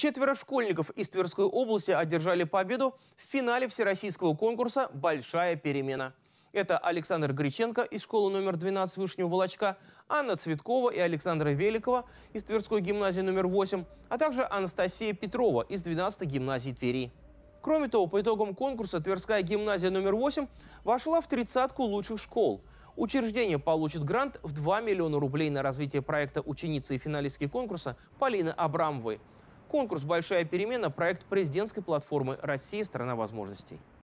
Четверо школьников из Тверской области одержали победу в финале всероссийского конкурса «Большая перемена». Это Александр Гриченко из школы номер 12 Вышнего Волочка, Анна Цветкова и Александра Великова из Тверской гимназии номер 8, а также Анастасия Петрова из 12 гимназии Твери. Кроме того, по итогам конкурса Тверская гимназия номер 8 вошла в тридцатку лучших школ. Учреждение получит грант в 2 миллиона рублей на развитие проекта ученицы и финалистки конкурса Полины Абрамовой – Конкурс «Большая перемена» – проект президентской платформы «Россия – страна возможностей».